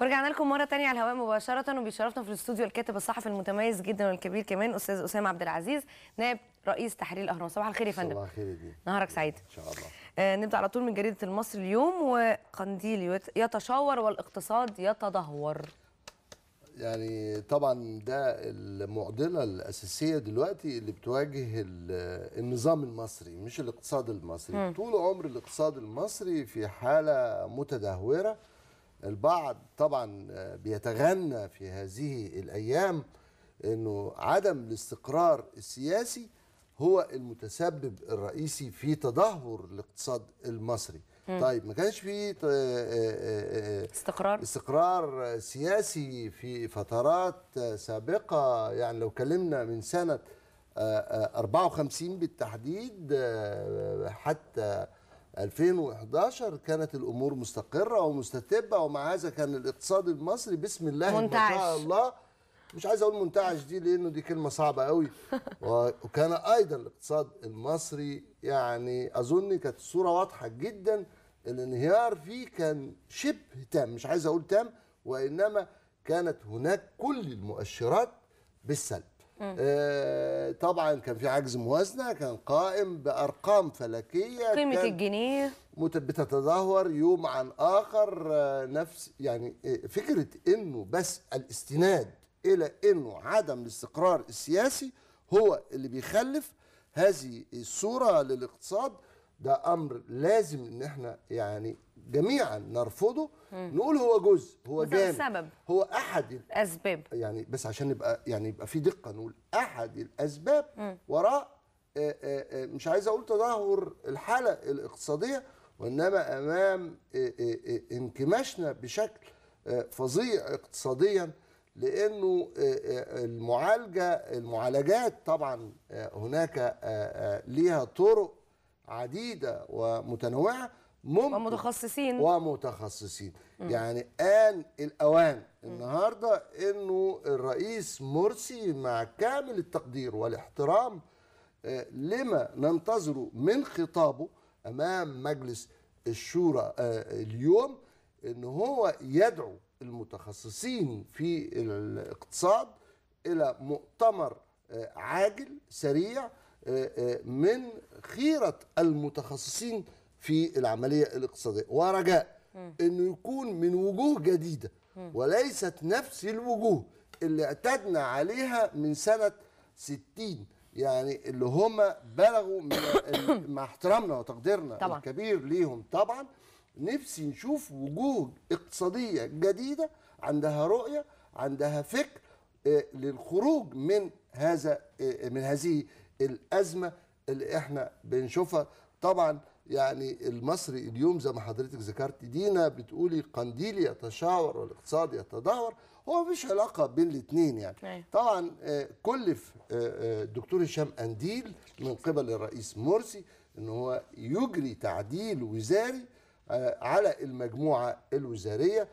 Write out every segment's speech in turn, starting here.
ورجعنا لكم مره ثانيه على الهواء مباشره وبيشرفنا في الاستوديو الكاتب الصحفي المتميز جدا والكبير كمان استاذ اسامه عبد العزيز نائب رئيس تحرير الاهرام صباح الخير يا فندم صباح الخير دي نهارك سعيد ان شاء الله آه نبدا على طول من جريده المصري اليوم وقنديل يتشاور والاقتصاد يتدهور يعني طبعا ده المعضله الاساسيه دلوقتي اللي بتواجه النظام المصري مش الاقتصاد المصري م. طول عمر الاقتصاد المصري في حاله متدهوره البعض طبعا بيتغنى في هذه الأيام أنه عدم الاستقرار السياسي هو المتسبب الرئيسي في تدهور الاقتصاد المصري م. طيب ما كانش في آه، آه، آه، استقرار استقرار سياسي في فترات سابقه يعني لو كلمنا من سنه 54 بالتحديد حتى 2011 كانت الامور مستقره ومستتبه ومع هذا كان الاقتصاد المصري بسم الله منتعش. ما شاء الله مش عايز اقول منتعش دي لانه دي كلمه صعبه قوي وكان ايضا الاقتصاد المصري يعني اظن كانت الصوره واضحه جدا الانهيار فيه كان شبه تام مش عايز اقول تام وانما كانت هناك كل المؤشرات بالسلب آه، طبعا كان في عجز موازنه كان قائم بارقام فلكيه قيمه الجنيه بتتدهور يوم عن اخر آه، نفس يعني آه، فكره انه بس الاستناد الى انه عدم الاستقرار السياسي هو اللي بيخلف هذه الصوره للاقتصاد ده امر لازم ان احنا يعني جميعا نرفضه مم. نقول هو جزء هو جانب السبب. هو احد الاسباب يعني بس عشان نبقى يعني يبقى في دقه نقول احد الاسباب مم. وراء آآ آه، آآ آه، آه، مش عايز اقول تدهور الحاله الاقتصاديه وانما امام انكماشنا بشكل فظيع اقتصاديا لانه المعالجه المعالجات طبعا هناك ليها طرق عديده ومتنوعه ممكن ومتخصصين ومتخصصين م. يعني آن الأوان النهاردة أنه الرئيس مرسي مع كامل التقدير والاحترام آه، لما ننتظره من خطابه أمام مجلس الشورى آه، اليوم أن هو يدعو المتخصصين في الاقتصاد إلى مؤتمر آه، عاجل سريع آه، آه، من خيره المتخصصين في العمليه الاقتصاديه ورجاء انه يكون من وجوه جديده وليست نفس الوجوه اللي اعتدنا عليها من سنه 60 يعني اللي هما بلغوا مع احترامنا وتقديرنا طبعًا. الكبير ليهم طبعا نفسي نشوف وجوه اقتصاديه جديده عندها رؤيه عندها فكر آه، للخروج من هذا من هذه الازمه اللي احنا بنشوفها طبعا يعني المصري اليوم زي ما حضرتك ذكرت دينا بتقولي قنديل يتشاور والاقتصاد يتدهور هو مفيش علاقه بين الاثنين يعني أيوة. طبعا آه، كلف الدكتور آه، آه، هشام قنديل من قبل الرئيس مرسي ان هو يجري تعديل وزاري على المجموعه الوزاريه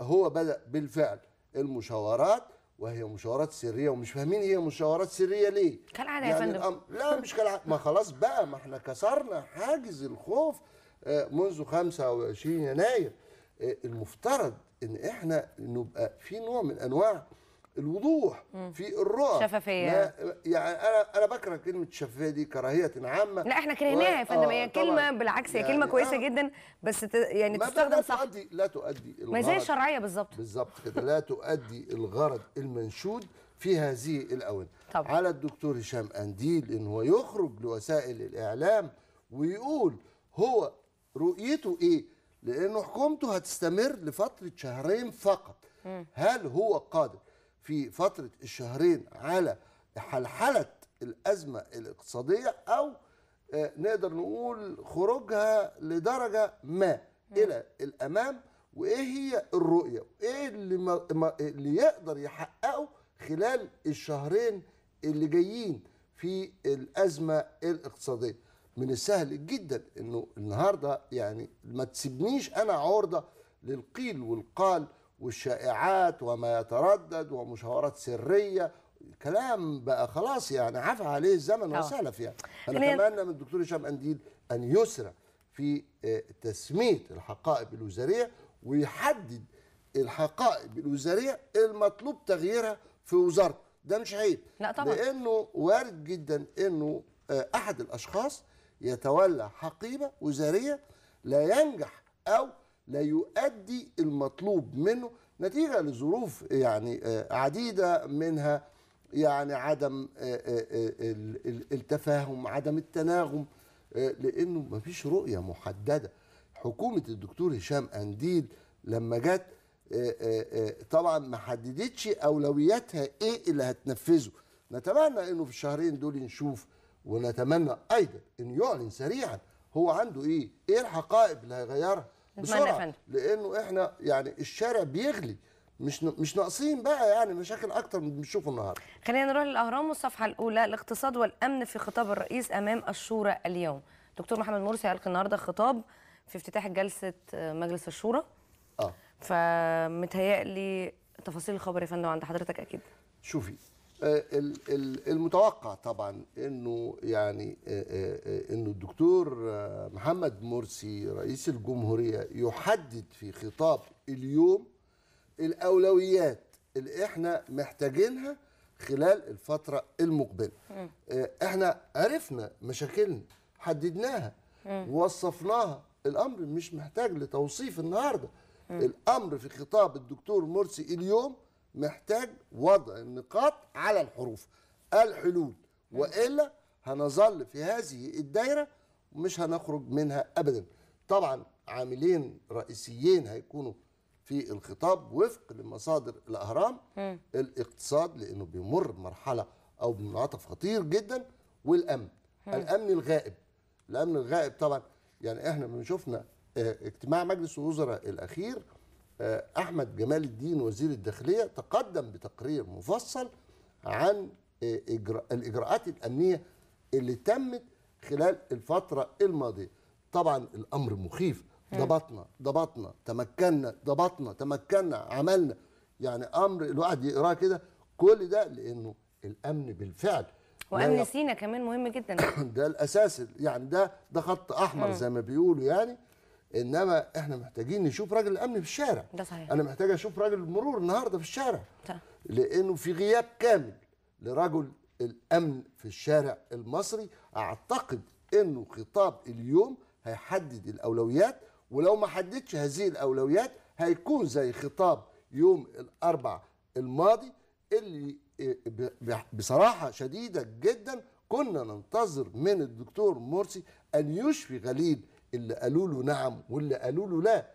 هو بدا بالفعل المشاورات وهي مشاورات سريه ومش فاهمين هي مشاورات سريه ليه كالعاده يعني فندم الأمر... لا مش كالعاده ما خلاص بقى ما احنا كسرنا حاجز الخوف آه، منذ 25 يناير آه، المفترض ان احنا نبقى في نوع من انواع الوضوح مم. في الرؤى شفافيه يعني انا انا بكره كلمه شفافيه دي كراهيه عامه لا احنا كرهناها يا فندم هي آه، كلمه بالعكس هي يعني كلمه كويسه آه جدا بس ت... يعني تستخدم لا صح تؤدي لا تؤدي الغرض ما زي الشرعيه بالظبط بالظبط كده لا تؤدي الغرض المنشود في هذه الاونه طبعا. على الدكتور هشام انديل ان هو يخرج لوسائل الاعلام ويقول هو رؤيته ايه لانه حكومته هتستمر لفتره شهرين فقط مم. هل هو قادر في فترة الشهرين على حلحلة الأزمة الاقتصادية أو آه، نقدر نقول خروجها لدرجة ما إلى الأمام وإيه هي الرؤية وإيه اللي, ما اللي يقدر يحققه خلال الشهرين اللي جايين في الأزمة الاقتصادية من السهل جدا انه النهارده يعني ما تسيبنيش انا عرضه للقيل والقال والشائعات وما يتردد ومشاورات سريه كلام بقى خلاص يعني عفى عليه الزمن اه. وسهل فيها يعني. انا يعني اتمنى من الدكتور هشام انديل ان يسرع في آه، تسميه الحقائب الوزاريه ويحدد الحقائب الوزاريه المطلوب تغييرها في وزارته ده مش عيب لا طبعا لانه وارد جدا انه آه، احد الاشخاص يتولى حقيبه وزاريه لا ينجح او لا يؤدي المطلوب منه نتيجه لظروف يعني آه، عديده منها يعني عدم آه، آه، التفاهم عدم التناغم لانه مفيش رؤيه محدده حكومه الدكتور هشام انديل لما جت طبعا ما حددتش اولوياتها ايه اللي هتنفذه نتمنى انه في الشهرين دول نشوف ونتمنى ايضا انه يعلن سريعا هو عنده ايه ايه الحقائب اللي هيغيرها بسرعه لانه احنا يعني الشارع بيغلي مش مش ناقصين بقى يعني مشاكل اكتر من بنشوفه النهارده خلينا نروح للاهرام والصفحه الاولى الاقتصاد والامن في خطاب الرئيس امام الشورى اليوم دكتور محمد مرسي هيلقي النهارده خطاب في افتتاح جلسه مجلس الشورى اه فمتهيألي تفاصيل الخبر يا فندم عند حضرتك اكيد شوفي آه، المتوقع طبعا انه يعني آه، آه، انه الدكتور محمد مرسي رئيس الجمهوريه يحدد في خطاب اليوم الاولويات اللي احنا محتاجينها خلال الفتره المقبله. احنا عرفنا مشاكلنا حددناها ووصفناها الامر مش محتاج لتوصيف النهارده الامر في خطاب الدكتور مرسي اليوم محتاج وضع النقاط على الحروف الحلول والا هنظل في هذه الدايره ومش هنخرج منها ابدا طبعا عاملين رئيسيين هيكونوا في الخطاب وفق لمصادر الاهرام م. الاقتصاد لانه بيمر مرحله او بمنعطف خطير جدا والامن م. الامن الغائب الامن الغائب طبعا يعني احنا من شفنا آه، اجتماع مجلس الوزراء الاخير آه، احمد جمال الدين وزير الداخليه تقدم بتقرير مفصل عن آه، الاجراءات الامنيه اللي تمت خلال الفتره الماضيه طبعا الامر مخيف ضبطنا ضبطنا تمكنا ضبطنا تمكنا عملنا يعني امر الواحد يقراه كده كل ده لانه الامن بالفعل وامن سينا كمان مهم جدا ده الاساس يعني ده ده خط احمر زي ما بيقولوا يعني انما احنا محتاجين نشوف راجل الامن في الشارع ده صحيح. انا محتاج اشوف راجل المرور النهارده في الشارع صح. لانه في غياب كامل لرجل الامن في الشارع المصري اعتقد انه خطاب اليوم هيحدد الاولويات ولو ما حددش هذه الاولويات هيكون زي خطاب يوم الاربع الماضي اللي آه، بصراحه شديده جدا كنا ننتظر من الدكتور مرسي ان يشفي غليل اللي قالوا له نعم واللي قالوا له لا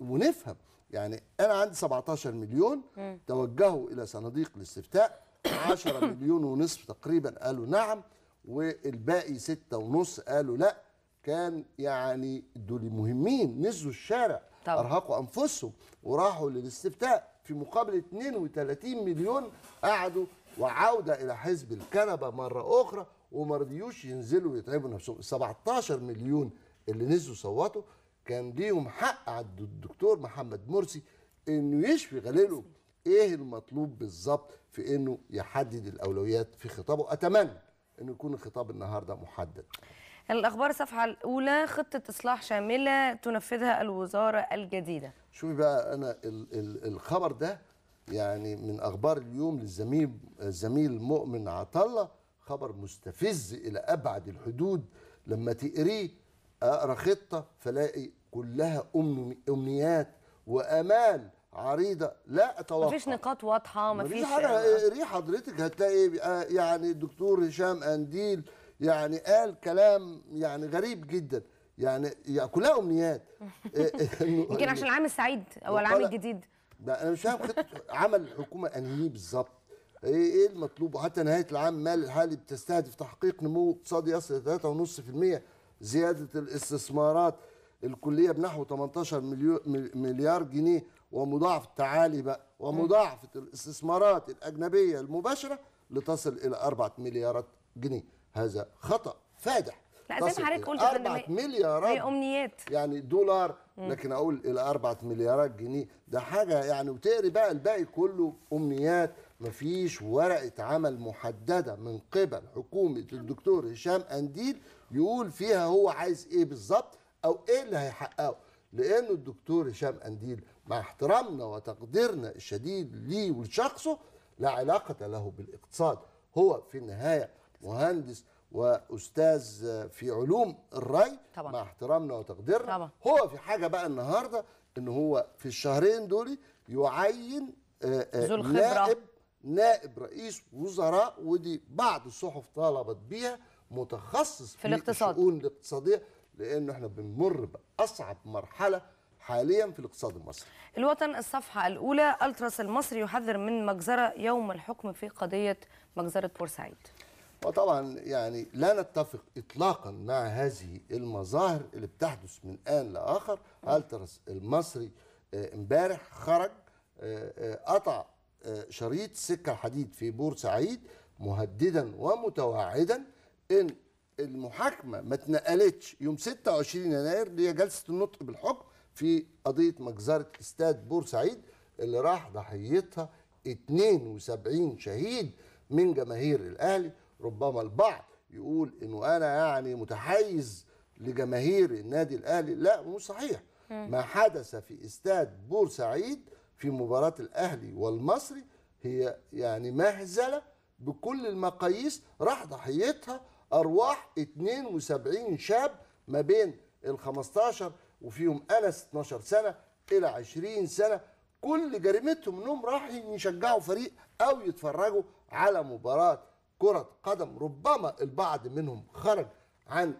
ونفهم يعني انا عندي 17 مليون توجهوا الى صناديق الاستفتاء 10 مليون ونصف تقريبا قالوا نعم والباقي ستة ونص قالوا لا كان يعني دول مهمين نزلوا الشارع طبعا. ارهقوا انفسهم وراحوا للاستفتاء في مقابل 32 مليون قعدوا وعوده الى حزب الكنبه مره اخرى وما رضيوش ينزلوا يتعبوا نفسهم 17 مليون اللي نزلوا صوتوا كان ليهم حق عند الدكتور محمد مرسي انه يشفي غليلهم ايه المطلوب بالظبط في انه يحدد الاولويات في خطابه اتمنى انه يكون الخطاب النهارده محدد الاخبار الصفحه الاولى خطه اصلاح شامله تنفذها الوزاره الجديده شوفي بقى انا الـ الـ الخبر ده يعني من اخبار اليوم للزميل الزميل مؤمن عطله خبر مستفز الى ابعد الحدود لما تقريه اقرا خطه فلاقي كلها امنيات وامال عريضه لا اتوقع مفيش نقاط واضحه مفيش, حاجه اقري إيه، حضرتك هتلاقي آه، يعني الدكتور هشام انديل يعني قال كلام يعني غريب جدا يعني, كلها امنيات إيه، إيه، يمكن عشان العام السعيد او العام الجديد ده انا مش فاهم خطه عمل الحكومه انهي بالظبط ايه ايه المطلوب وحتى نهايه العام مال الحالي بتستهدف تحقيق نمو اقتصادي يصل 3.5% زيادة الاستثمارات الكلية بنحو 18 مليار جنيه ومضاعف تعالي بقى ومضاعفة الاستثمارات الأجنبية المباشرة لتصل إلى 4 مليارات جنيه هذا خطأ فادح لا زي ما حضرتك قلت 4 مليارات هي امنيات يعني دولار لكن اقول الى 4 مليارات جنيه ده حاجه يعني وتقري بقى الباقي كله امنيات مفيش ورقه عمل محدده من قبل حكومه الدكتور هشام انديل يقول فيها هو عايز ايه بالظبط او ايه اللي هيحققه لانه الدكتور هشام انديل مع احترامنا وتقديرنا الشديد ليه ولشخصه لا علاقه له بالاقتصاد هو في النهايه مهندس واستاذ في علوم الري طبعا. مع احترامنا وتقديرنا طبعا. هو في حاجه بقى النهارده ان هو في الشهرين دول يعين آه، آه، ذو الخبره نائب نائب رئيس وزراء ودي بعض الصحف طالبت بيها متخصص في, في الاقتصاد الشؤون الاقتصاديه لانه احنا بنمر باصعب مرحله حاليا في الاقتصاد المصري. الوطن الصفحه الاولى التراس المصري يحذر من مجزره يوم الحكم في قضيه مجزره بورسعيد. وطبعا يعني لا نتفق اطلاقا مع هذه المظاهر اللي بتحدث من ان لاخر التراس المصري آه، امبارح خرج آه، آه، قطع شريط سكة الحديد في بورسعيد مهددا ومتوعدا إن المحاكمة ما اتنقلتش يوم 26 يناير اللي هي جلسة النطق بالحكم في قضية مجزرة استاد بورسعيد اللي راح ضحيتها 72 شهيد من جماهير الأهلي ربما البعض يقول إنه أنا يعني متحيز لجماهير النادي الأهلي لا مش صحيح ما حدث في استاد بورسعيد في مباراة الأهلي والمصري هي يعني مهزلة بكل المقاييس راح ضحيتها أرواح 72 شاب ما بين ال 15 وفيهم أنس 12 سنة إلى 20 سنة كل جريمتهم انهم راحوا يشجعوا فريق او يتفرجوا على مباراه كره قدم ربما البعض منهم خرج عن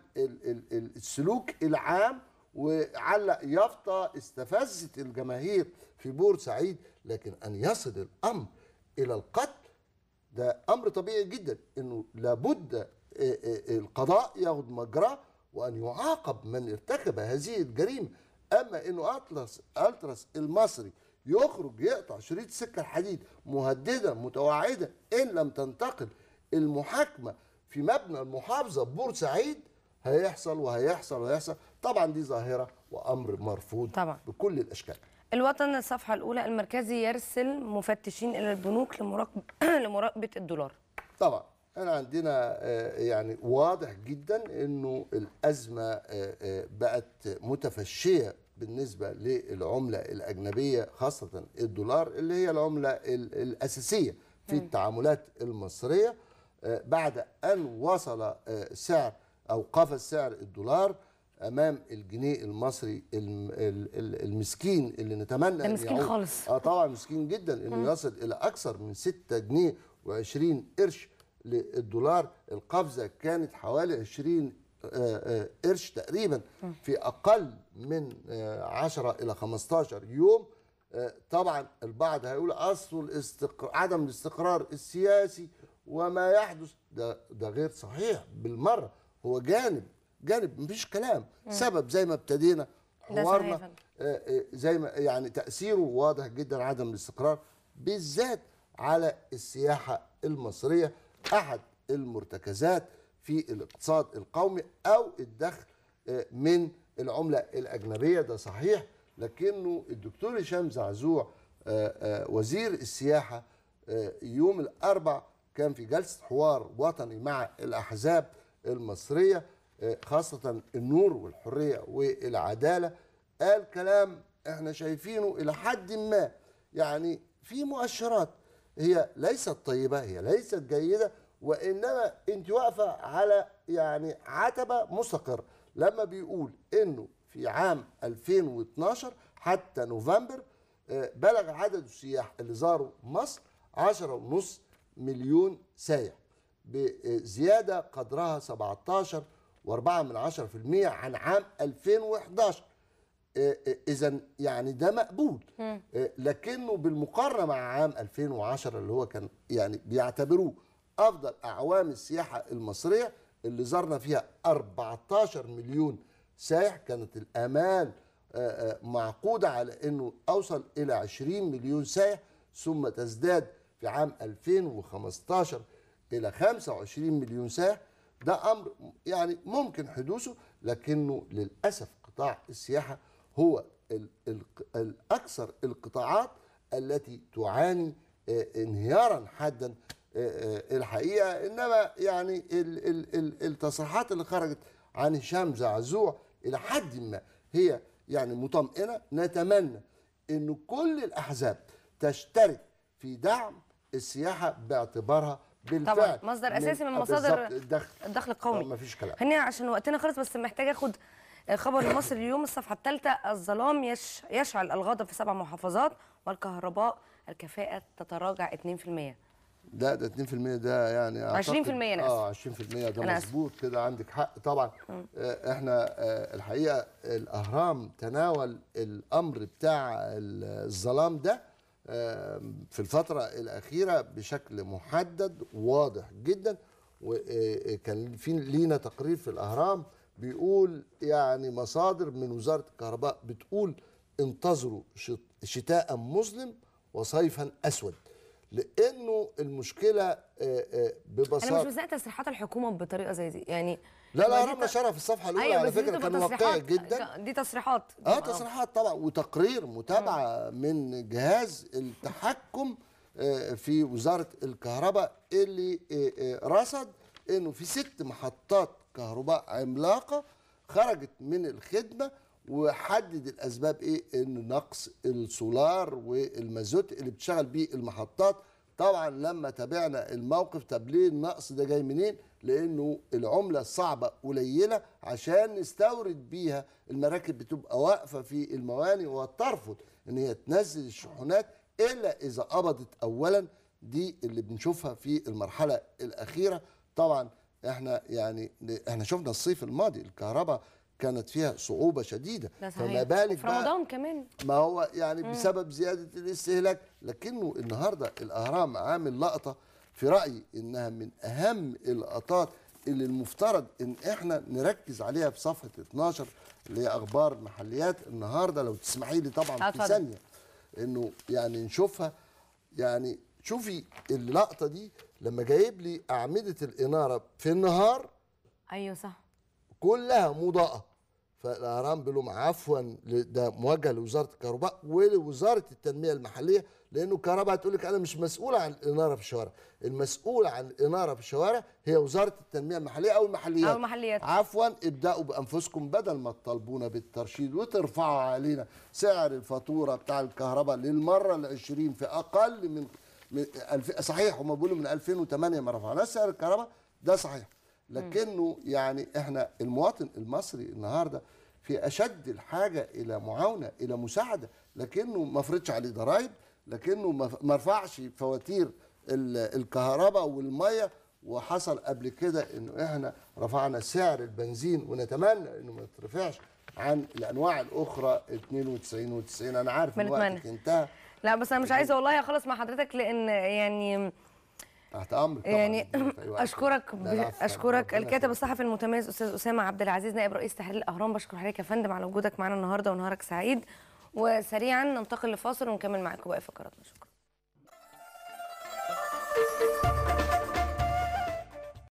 السلوك العام وعلق يافطه استفزت الجماهير في بور سعيد لكن ان يصل الامر الى القتل ده امر طبيعي جدا انه لابد آه، آه، القضاء ياخد مجراه وان يعاقب من ارتكب هذه الجريمه اما انه اطلس ألترس المصري يخرج يقطع شريط السكه الحديد مهدده متوعده ان لم تنتقل المحاكمه في مبنى المحافظه بور سعيد هيحصل وهيحصل وهيحصل طبعا دي ظاهره وامر مرفوض طبعا. بكل الاشكال الوطن الصفحه الاولى المركزي يرسل مفتشين الى البنوك لمراقب لمراقبه الدولار طبعا احنا عندنا آه، يعني واضح جدا انه الازمه آه، آه، بقت متفشيه بالنسبه للعمله الاجنبيه خاصه الدولار اللي هي العمله الاساسيه في التعاملات المصريه بعد ان وصل سعر او قفز سعر الدولار امام الجنيه المصري المسكين اللي نتمنى ده مسكين خالص اه طبعا مسكين جدا انه يصل الى اكثر من 6 جنيه و20 قرش للدولار القفزه كانت حوالي 20 آه، آه، قرش تقريبا في اقل من 10 آه، الى 15 يوم طبعا البعض هيقول اصل الاستقرار عدم الاستقرار السياسي وما يحدث ده ده غير صحيح بالمره هو جانب جانب مفيش كلام مم. سبب زي ما ابتدينا حوارنا آه، آه، زي ما يعني تاثيره واضح جدا عدم الاستقرار بالذات على السياحه المصريه احد المرتكزات في الاقتصاد القومي او الدخل آه، من العمله الاجنبيه ده صحيح لكنه الدكتور هشام زعزوع وزير السياحه يوم الاربع كان في جلسه حوار وطني مع الاحزاب المصريه خاصة النور والحرية والعدالة قال كلام احنا شايفينه إلى حد ما يعني في مؤشرات هي ليست طيبة هي ليست جيدة وإنما أنت واقفة على يعني عتبة مستقر لما بيقول إنه في عام 2012 حتى نوفمبر آه، بلغ عدد السياح اللي زاروا مصر 10.5 مليون سائح بزيادة قدرها 17 و4% عن عام 2011 آه، آه، اذا يعني ده مقبول آه، لكنه بالمقارنه مع عام 2010 اللي هو كان يعني بيعتبروه افضل اعوام السياحه المصريه اللي زرنا فيها 14 مليون سائح كانت الامال معقوده على انه اوصل الى 20 مليون سائح ثم تزداد في عام 2015 الى 25 مليون سائح ده امر يعني ممكن حدوثه لكنه للاسف قطاع السياحه هو الاكثر القطاعات التي تعاني آه، انهيارا حادا آه، آه، الحقيقه انما يعني التصريحات اللي خرجت عن هشام زعزوع الى حد ما هي يعني مطمئنه نتمنى ان كل الاحزاب تشترك في دعم السياحه باعتبارها بالفعل طبعا مصدر اساسي من آه، مصادر الدخل الدخل القومي مفيش كلام هنا عشان وقتنا خلص بس محتاج اخد آه، خبر المصري اليوم الصفحه الثالثه الظلام يش يشعل الغضب في سبع محافظات والكهرباء الكفاءه تتراجع 2% لا ده 2% ده يعني 20% انا اه 20% ده مظبوط كده عندك حق طبعا آه احنا آه الحقيقه الاهرام تناول الامر بتاع الظلام ده في الفترة الأخيرة بشكل محدد واضح جدا وكان في لينا تقرير في الأهرام بيقول يعني مصادر من وزارة الكهرباء بتقول انتظروا شتاء مظلم وصيفا أسود لأنه المشكلة ببساطة أنا مش مصدقة تصريحات الحكومة بطريقة زي دي يعني لا لا رنا شرف الصفحه الاولى أيوة على فكره كان واقعي جدا دي تصريحات اه تصريحات طبعا وتقرير متابعه آه. من جهاز التحكم آه، في وزاره الكهرباء اللي آه، رصد انه في ست محطات كهرباء عملاقه خرجت من الخدمه وحدد الاسباب ايه ان نقص السولار والمازوت اللي بتشغل بيه المحطات طبعا لما تابعنا الموقف طب ليه النقص ده جاي منين لانه العمله الصعبه قليله عشان نستورد بيها المراكب بتبقى واقفه في الموانئ وترفض ان هي تنزل الشحنات الا اذا قبضت اولا دي اللي بنشوفها في المرحله الاخيره طبعا احنا يعني احنا شفنا الصيف الماضي الكهرباء كانت فيها صعوبة شديدة فما بالك في رمضان كمان ما هو يعني مم. بسبب زيادة الاستهلاك لكنه النهاردة الأهرام عامل لقطة في رأيي إنها من أهم اللقطات اللي المفترض إن إحنا نركز عليها في صفحة 12 اللي هي أخبار محليات النهاردة لو تسمحي لي طبعا في ثانية إنه يعني نشوفها يعني شوفي اللقطة دي لما جايب لي أعمدة الإنارة في النهار أيوه صح كلها مضاءة فالاهرام بيقول لهم عفوا ده مواجهه لوزاره الكهرباء ولوزاره التنميه المحليه لانه الكهرباء هتقول لك انا مش مسؤول عن الاناره في الشوارع، المسؤول عن الاناره في الشوارع هي وزاره التنميه المحليه او المحليات. او المحليات. عفوا ابداوا بانفسكم بدل ما تطالبونا بالترشيد وترفعوا علينا سعر الفاتوره بتاع الكهرباء للمره ال 20 في اقل من, من صحيح هم بيقولوا من 2008 ما رفعناش سعر الكهرباء ده صحيح لكنه يعني احنا المواطن المصري النهارده في اشد الحاجه الى معاونه الى مساعده لكنه ما فرضش عليه ضرائب لكنه ما رفعش فواتير الكهرباء والميه وحصل قبل كده انه احنا رفعنا سعر البنزين ونتمنى انه ما يترفعش عن الانواع الاخرى 92 و 90 انا عارف الوقت انتهى لا بس انا مش عايزه والله اخلص مع حضرتك لان يعني تحت امرك يعني اشكرك اشكرك الكاتب الصحفي المتميز استاذ اسامه عبد العزيز نائب رئيس تحرير الاهرام بشكر حضرتك يا فندم على وجودك معنا النهارده ونهارك سعيد وسريعا ننتقل لفاصل ونكمل معاكم باقي فقراتنا شكرا